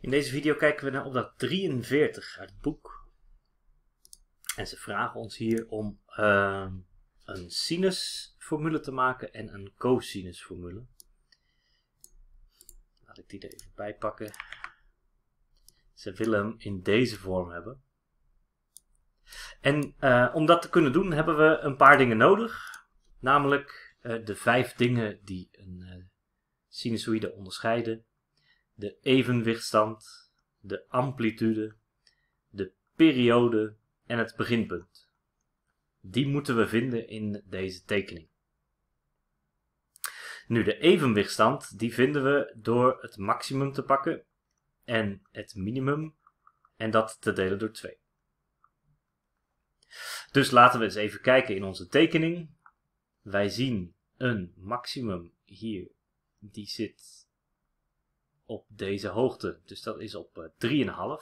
In deze video kijken we naar opdracht 43 uit het boek. En ze vragen ons hier om ehm, een sinusformule te maken en een cosinusformule. Laat ik die er even bij pakken. Ze willen hem in deze vorm hebben. En eh, om dat te kunnen doen hebben we een paar dingen nodig. Namelijk eh, de vijf dingen die een eh, sinusoïde onderscheiden de evenwichtstand, de amplitude, de periode en het beginpunt. Die moeten we vinden in deze tekening. Nu, de evenwichtstand die vinden we door het maximum te pakken en het minimum en dat te delen door 2. Dus laten we eens even kijken in onze tekening. Wij zien een maximum hier, die zit op deze hoogte. Dus dat is op 3,5. Eh,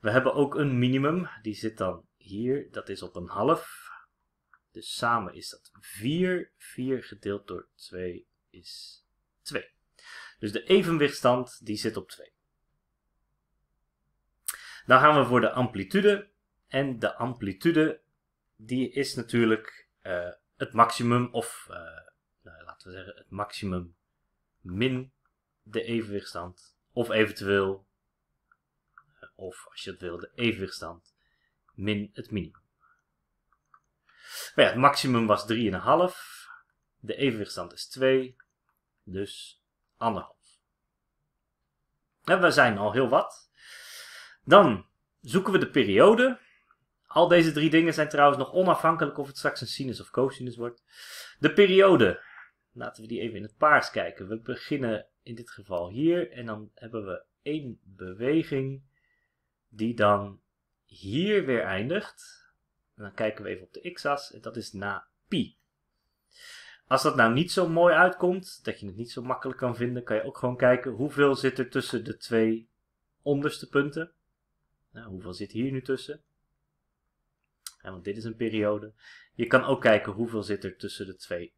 we hebben ook een minimum, die zit dan hier, dat is op een half. Dus samen is dat 4. 4 gedeeld door 2 is 2. Dus de evenwichtstand die zit op 2. Dan gaan we voor de amplitude. En de amplitude die is natuurlijk uh, het maximum of uh, laten we zeggen, het maximum min de evenwichtstand. Of eventueel, eh, of als je het wil, de evenwichtstand min het minimum. Maar ja, het maximum was 3,5. De evenwichtstand is 2. Dus 1,5. we zijn al heel wat. Dan zoeken we de periode. Al deze drie dingen zijn trouwens nog onafhankelijk of het straks een sinus of cosinus wordt. De periode Laten we die even in het paars kijken. We beginnen in dit geval hier en dan hebben we één beweging die dan hier weer eindigt. En dan kijken we even op de x-as en dat is na pi. Als dat nou niet zo mooi uitkomt, dat je het niet zo makkelijk kan vinden, kan je ook gewoon kijken hoeveel zit er tussen de twee onderste punten. Nou, hoeveel zit hier nu tussen? want dit is een periode. Je kan ook kijken hoeveel zit er tussen de twee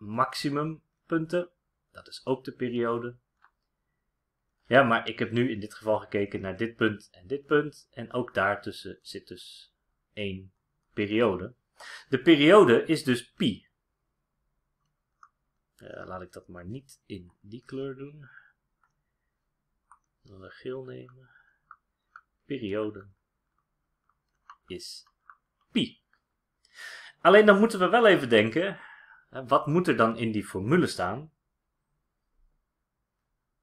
maximumpunten. Dat is ook de periode. Ja, maar ik heb nu in dit geval gekeken naar dit punt en dit punt. En ook daartussen zit dus één periode. De periode is dus pi. Eh, laat ik dat maar niet in die kleur doen. Dan een geel nemen. Periode is pi. Alleen dan moeten we wel even denken wat moet er dan in die formule staan?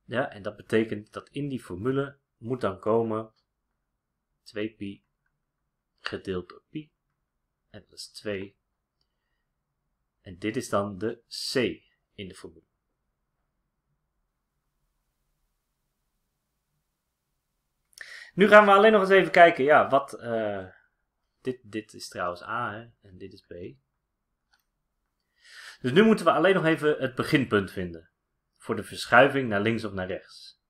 Ja, en dat betekent dat in die formule moet dan komen 2pi gedeeld door pi. En dat is 2. En dit is dan de c in de formule. Nu gaan we alleen nog eens even kijken, ja, wat, eh, dit, dit is trouwens a hè, en dit is b. Dus nu moeten we alleen nog even het beginpunt vinden. Voor de verschuiving naar links of naar rechts.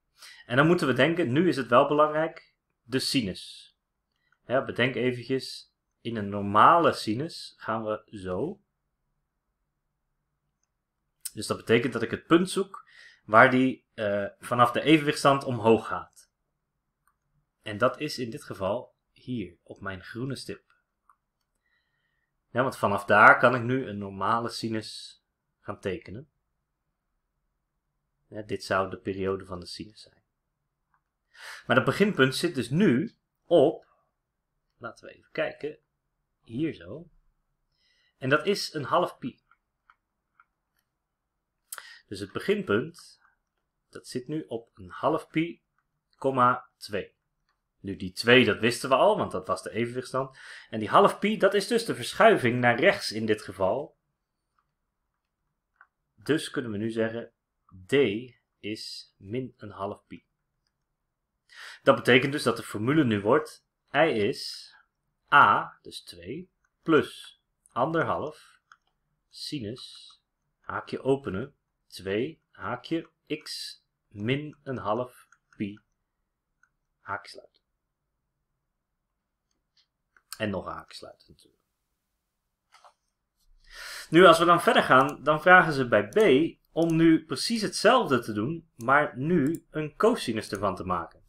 En dan moeten we denken, nu is het wel belangrijk, de sinus. bedenk eventjes, in een normale sinus gaan we zo. Dus dat betekent dat ik het punt zoek waar die eh, vanaf de evenwichtstand omhoog gaat. En dat is in dit geval hier, op mijn groene stip. Ja, want vanaf daar kan ik nu een normale sinus gaan tekenen. dit zou de periode van de sinus zijn. Maar dat beginpunt zit dus nu op, laten we even kijken, hier zo. En dat is een half pi. Dus het beginpunt, dat zit nu op een half pi, 2. Nu die 2, dat wisten we al, want dat was de evenwichtstand. En die half pi, dat is dus de verschuiving naar rechts in dit geval. Dus kunnen we nu zeggen, d is min een half pi. Dat betekent dus dat de formule nu wordt, i is a, dus 2, plus anderhalf sinus, haakje openen, 2, haakje x, min een half pi, haakje sluiten. En nog haakjes natuurlijk. Nu, als we dan verder gaan, dan vragen ze bij B om nu precies hetzelfde te doen, maar nu een cosinus ervan te maken.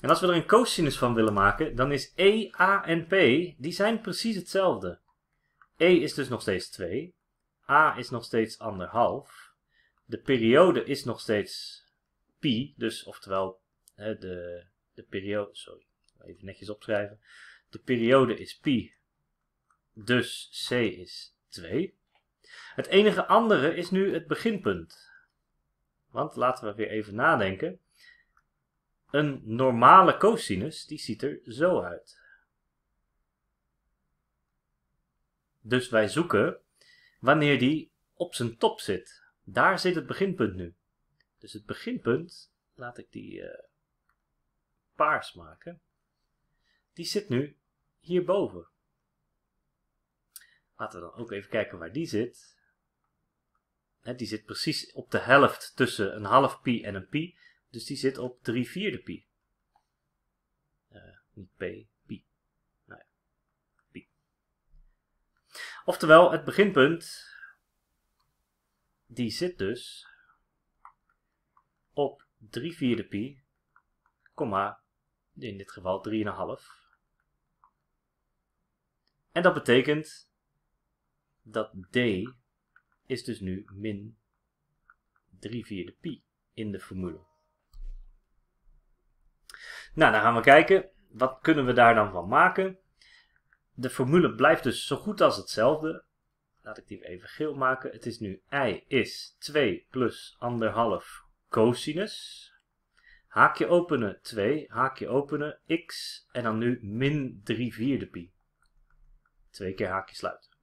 En als we er een cosinus van willen maken, dan is E, A en P, die zijn precies hetzelfde. E is dus nog steeds 2, A is nog steeds anderhalf, de periode is nog steeds dus oftewel hè, de, de periode, sorry, even netjes opschrijven. De periode is pi, dus c is 2. Het enige andere is nu het beginpunt. Want laten we weer even nadenken. Een normale cosinus, die ziet er zo uit. Dus wij zoeken wanneer die op zijn top zit. Daar zit het beginpunt nu. Dus het beginpunt, laat ik die eh, paars maken. Die zit nu hierboven. Laten we dan ook even kijken waar die zit. die zit precies op de helft tussen een half pi en een pi. Dus die zit op 3 vierde pi. Eh, niet p, pi. Nou ja, pi. Oftewel, het beginpunt, die zit dus op 3 vierde pi, komma, in dit geval 3,5. En dat betekent dat d is dus nu min 3 vierde pi in de formule. Nou, dan gaan we kijken. Wat kunnen we daar dan van maken? De formule blijft dus zo goed als hetzelfde. Laat ik die even geel maken. Het is nu i is 2 plus 1,5 cosinus. Haakje openen 2, haakje openen x en dan nu min 3 vierde pi. Twee keer haakje sluiten.